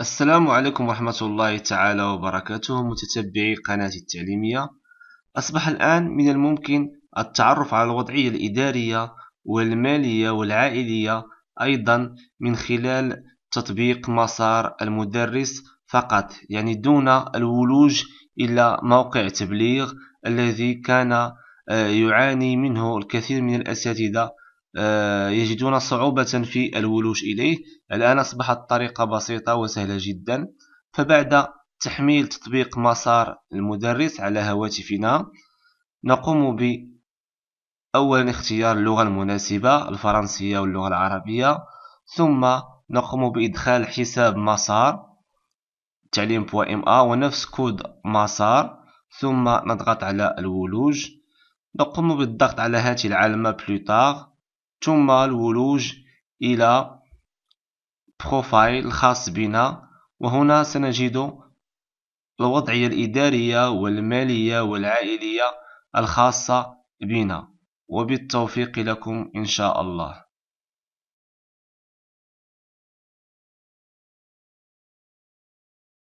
السلام عليكم ورحمة الله تعالى وبركاته متتبعي قناة التعليمية أصبح الآن من الممكن التعرف على الوضعية الإدارية والمالية والعائلية أيضا من خلال تطبيق مسار المدرس فقط يعني دون الولوج إلى موقع تبليغ الذي كان آه، يعاني منه الكثير من الأساتذة آه، يجدون صعوبة في الولوج إليه الآن أصبحت الطريقة بسيطة وسهلة جدا فبعد تحميل تطبيق مسار المدرس على هواتفنا نقوم ب أولا اختيار اللغة المناسبة الفرنسية واللغة العربية ثم نقوم بإدخال حساب مسار تعليم آ ونفس كود مسار ثم نضغط على الولوج نقوم بالضغط على هذه العلامة بلوتار ثم الولوج إلى بروفايل الخاص بنا وهنا سنجد الوضعية الإدارية والمالية والعائلية الخاصة بنا وبالتوفيق لكم إن شاء الله